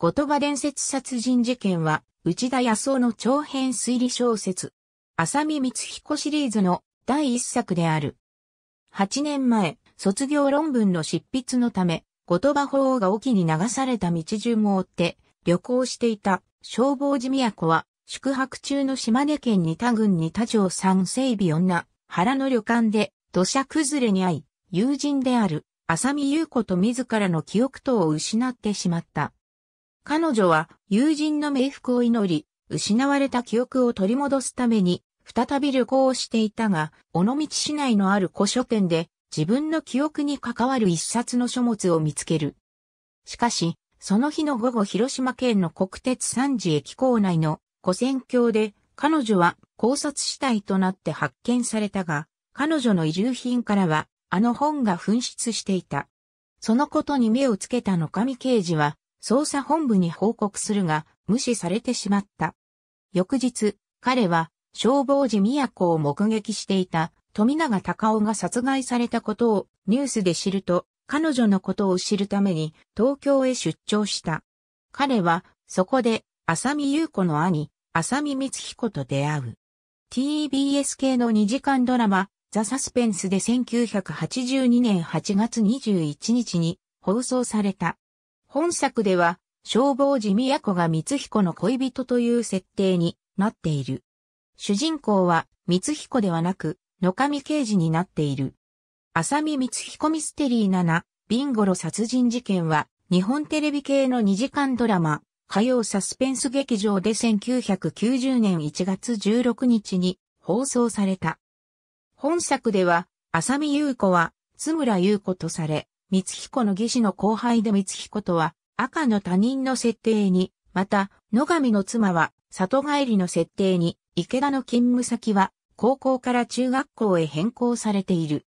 言葉伝説殺人事件は、内田康夫の長編推理小説、浅見光彦シリーズの第一作である。8年前、卒業論文の執筆のため、後鳥羽法が沖に流された道順を追って、旅行していた消防寺都は、宿泊中の島根県二田郡二田城三整備女、原の旅館で土砂崩れに遭い、友人である浅見優子と自らの記憶等を失ってしまった。彼女は友人の冥福を祈り、失われた記憶を取り戻すために、再び旅行をしていたが、尾道市内のある古書店で、自分の記憶に関わる一冊の書物を見つける。しかし、その日の午後広島県の国鉄三次駅構内の古戦橋で、彼女は考察死体となって発見されたが、彼女の遺留品からは、あの本が紛失していた。そのことに目をつけた野上刑事は、捜査本部に報告するが、無視されてしまった。翌日、彼は、消防時宮子を目撃していた富永隆夫が殺害されたことをニュースで知ると、彼女のことを知るために東京へ出張した。彼は、そこで、浅見優子の兄、浅見光彦と出会う。TBS 系の2時間ドラマ、ザ・サスペンスで1982年8月21日に放送された。本作では、消防寺都が光彦の恋人という設定になっている。主人公は光彦ではなく、野上刑事になっている。浅見光彦ミステリー7、ビンゴロ殺人事件は、日本テレビ系の2時間ドラマ、火曜サスペンス劇場で1990年1月16日に放送された。本作では、浅見優子は、津村優子とされ、光彦の義士の後輩で光彦とは、赤の他人の設定に、また、野上の妻は、里帰りの設定に、池田の勤務先は、高校から中学校へ変更されている。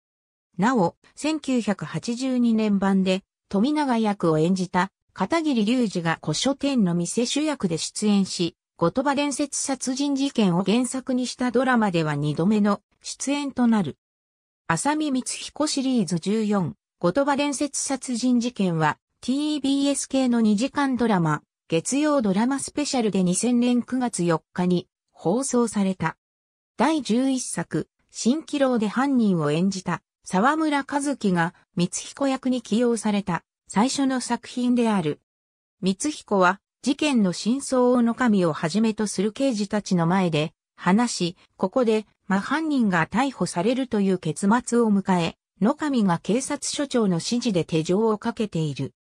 なお、1982年版で、富永役を演じた、片桐隆二が古書店の店主役で出演し、後鳥羽伝説殺人事件を原作にしたドラマでは2度目の出演となる。浅見光彦シリーズ14言葉伝説殺人事件は TBS 系の2時間ドラマ、月曜ドラマスペシャルで2000年9月4日に放送された。第11作、新気郎で犯人を演じた沢村和樹が光彦役に起用された最初の作品である。光彦は事件の真相をの神をはじめとする刑事たちの前で話し、ここで真犯人が逮捕されるという結末を迎え、野上が警察署長の指示で手錠をかけている。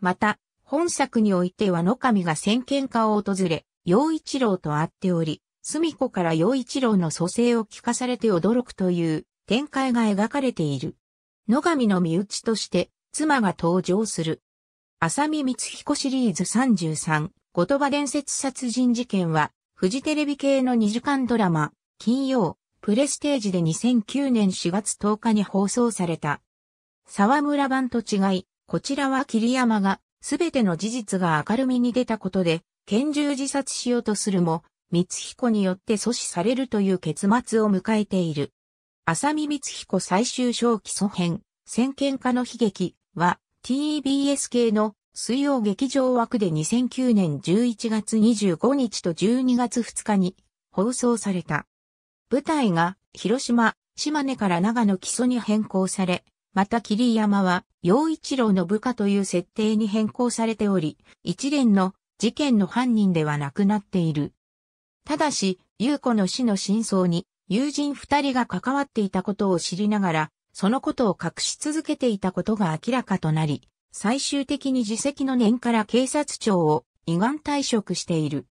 また、本作においては野上が先見家を訪れ、陽一郎と会っており、住子から陽一郎の蘇生を聞かされて驚くという展開が描かれている。野上の身内として、妻が登場する。浅見光彦シリーズ33、言葉伝説殺人事件は、フジテレビ系の2時間ドラマ、金曜、プレステージで2009年4月10日に放送された。沢村版と違い、こちらは桐山が、すべての事実が明るみに出たことで、拳銃自殺しようとするも、光彦によって阻止されるという結末を迎えている。浅見光彦最終章基礎編、先見家の悲劇は、TBS 系の水曜劇場枠で2009年11月25日と12月2日に放送された。舞台が広島、島根から長野木曽に変更され、また霧山は陽一郎の部下という設定に変更されており、一連の事件の犯人ではなくなっている。ただし、優子の死の真相に友人二人が関わっていたことを知りながら、そのことを隠し続けていたことが明らかとなり、最終的に自責の念から警察庁を依願退職している。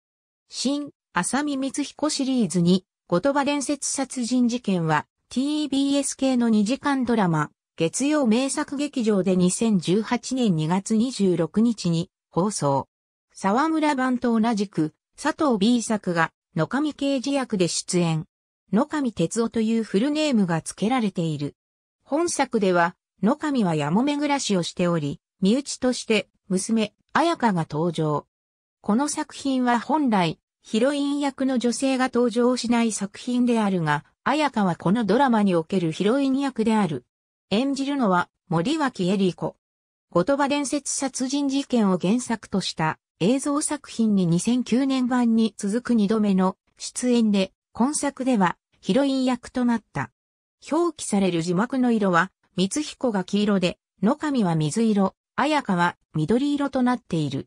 新、浅見光彦シリーズに言葉伝説殺人事件は TBS 系の2時間ドラマ、月曜名作劇場で2018年2月26日に放送。沢村版と同じく佐藤 B 作が野上刑事役で出演。野上哲夫というフルネームが付けられている。本作では野上はやもめ暮らしをしており、身内として娘、彩香が登場。この作品は本来、ヒロイン役の女性が登場しない作品であるが、綾香はこのドラマにおけるヒロイン役である。演じるのは森脇恵里子。言葉伝説殺人事件を原作とした映像作品に2009年版に続く2度目の出演で、今作ではヒロイン役となった。表記される字幕の色は、光彦が黄色で、野上は水色、綾香は緑色となっている。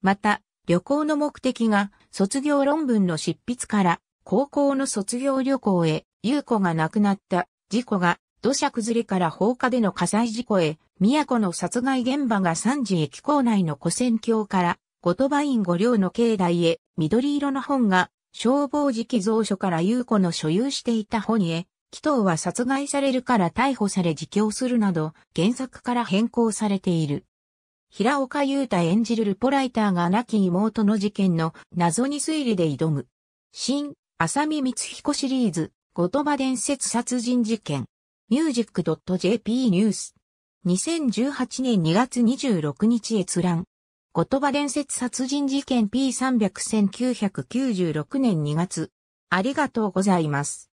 また、旅行の目的が卒業論文の執筆から高校の卒業旅行へ、優子が亡くなった事故が土砂崩れから放火での火災事故へ、都の殺害現場が三次駅構内の古戦橋から後鳥羽院五両の境内へ、緑色の本が消防時期蔵書から優子の所有していた本へ、紀藤は殺害されるから逮捕され自供するなど、原作から変更されている。平岡優太演じるルポライターが亡き妹の事件の謎に推理で挑む。新、浅見光彦シリーズ、後鳥羽伝説殺人事件。music.jp ニュース。2018年2月26日閲覧。後鳥羽伝説殺人事件 P300 1996年2月。ありがとうございます。